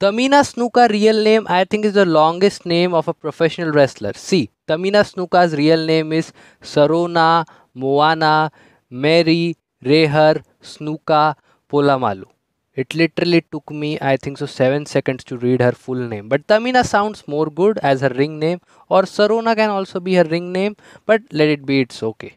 Tamina Snuka's real name I think is the longest name of a professional wrestler. See, Tamina Snuka's real name is Sarona Moana Mary Rehar Snuka Polamalu. It literally took me I think so 7 seconds to read her full name. But Tamina sounds more good as her ring name or Sarona can also be her ring name but let it be it's okay.